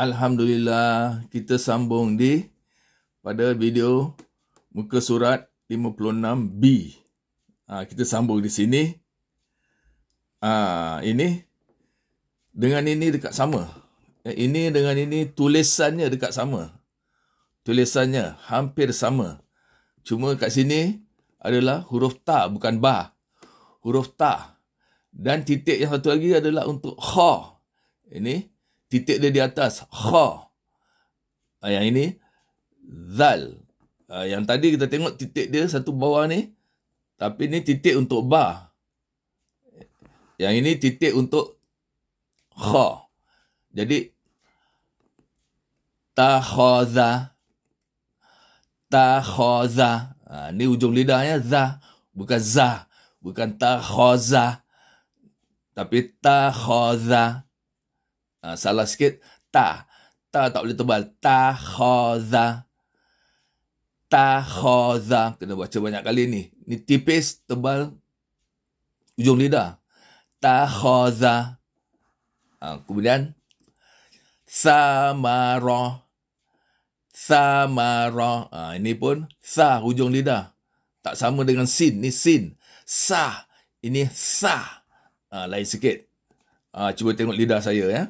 Alhamdulillah kita sambung di pada video muka surat 56B. Ha, ah, kita sambung di sini. Ha, ini dengan ini dekat sama. Eh, ini dengan ini tulisannya dekat sama. Tulisannya hampir sama. Cuma kat sini adalah huruf ta bukan ba. Huruf ta. Dan titik yang satu lagi adalah untuk kha. Ini titik dia di atas kha ah, yang ini zal ah, yang tadi kita tengok titik dia satu bawah ni tapi ni titik untuk ba yang ini titik untuk kha jadi ta kha ta kha ha, ah, ni hujung lidahnya za bukan za bukan ta kha tapi ta kha Ha, salah sikit. Ta. Ta tak boleh tebal. Ta khaza. Ta khaza. Kena baca banyak kali ni. Ni tipis, tebal. Ujung lidah. Ta khaza. Ha, ah, kemudian. Samara. Samara. Ah, ha, ini pun sa hujung lidah. Tak sama dengan sin. Ni sin. Sa. Ini sa. Ha, lain sikit. Ha, cuba tengok lidah saya ya. Eh?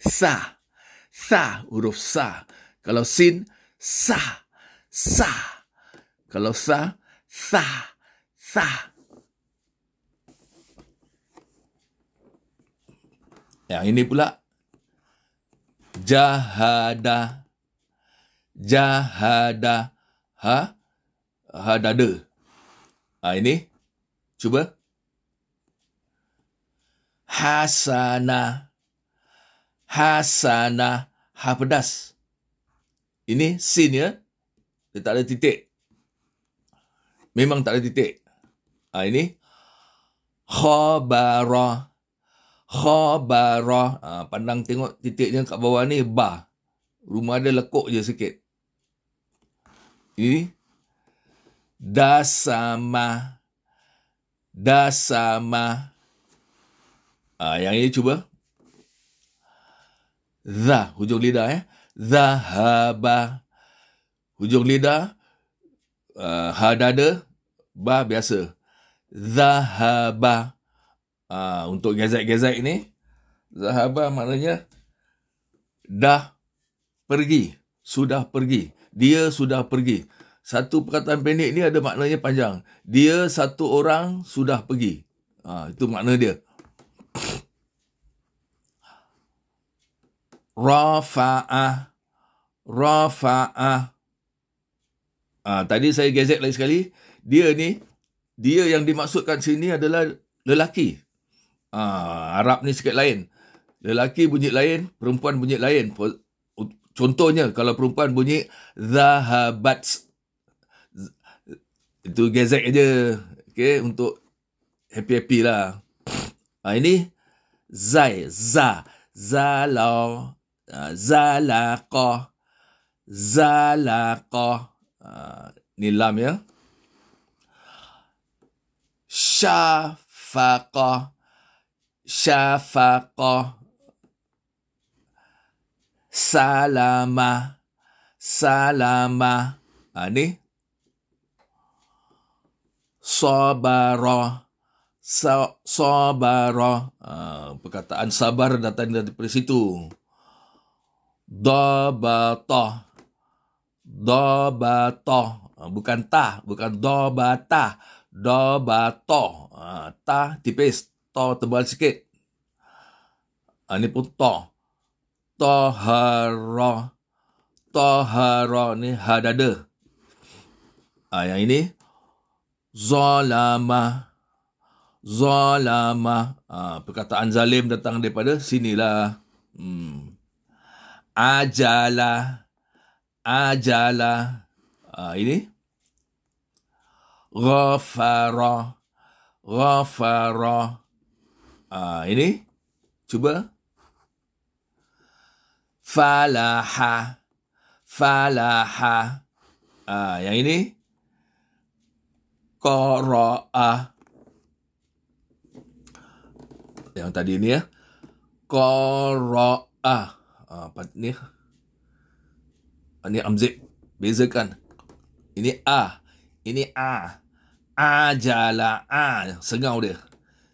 sa sa huruf sa kalau sin sa sa kalau sa sa sa yang ini pula jahada jahada ha hadade ha, ini cuba hasana hasanah hapedas. Ini sin ya. Dia tak ada titik. Memang tak ada titik. Ha, ini. Khabara. Khabara. Ha, ah, pandang tengok titiknya kat bawah ni. Ba. Rumah dia lekuk je sikit. Ini. Dasama. Dasama. Ha, ah, yang ini cuba za hujung lidah ya zahaba hujung lidah uh, ha dada ba biasa zahaba uh, untuk gezek-gezek ni zahaba maknanya dah pergi sudah pergi dia sudah pergi satu perkataan pendek ni ada maknanya panjang dia satu orang sudah pergi uh, itu makna dia Rafa'a. Rafa'a. Ha, tadi saya gazet lagi sekali. Dia ni, dia yang dimaksudkan sini adalah lelaki. Ha, Arab ni sikit lain. Lelaki bunyi lain, perempuan bunyi lain. Contohnya, kalau perempuan bunyi Zahabat. Itu gezek aja. Okay, untuk happy-happy lah. Ha, ini Zai, Za, Zalau, Ah, zalaqah zalaqah ah, ni lam ya syafaqah syafaqah salama salama ha, ah, ni sabara sabara so, uh, perkataan sabar datang dari situ dobata dobata ah, bukan ta bukan dobata dobato ah, ta tipis to tebal sikit ah, ini pun to tohara tohara ni hadada ha, yang ini zolama zolama perkataan zalim datang daripada sinilah hmm ajalah, ajalah. Ah, ha, ini. Ghafara, ghafara. Ha, ini. Cuba. Falaha, falaha. Ha, yang ini. Qara'a. Yang tadi ini ya. Qara'a. Ah, Pat ni. Ini ah, amzik. Bezakan. Ini A. Ini A. A jala A. Sengau dia.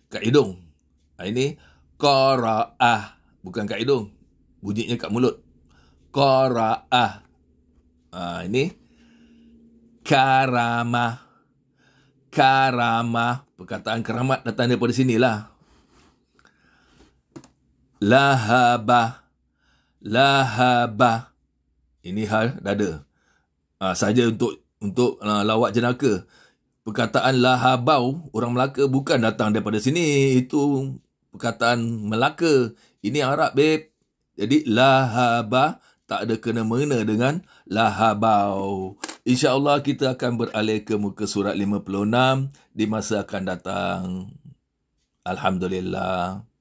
Kat hidung. Ah, ini Kora'ah. Bukan kat hidung. Bunyinya kat mulut. Kora'ah. Ini. karama, karama. Perkataan keramat datang daripada sinilah. Lahabah. Lahabah, Ini hal dada. Ha, saja untuk untuk uh, ah, lawak jenaka. Perkataan lahabau orang Melaka bukan datang daripada sini. Itu perkataan Melaka. Ini Arab, babe. Jadi lahabah tak ada kena mengena dengan lahabau. InsyaAllah kita akan beralih ke muka surat 56 di masa akan datang. Alhamdulillah.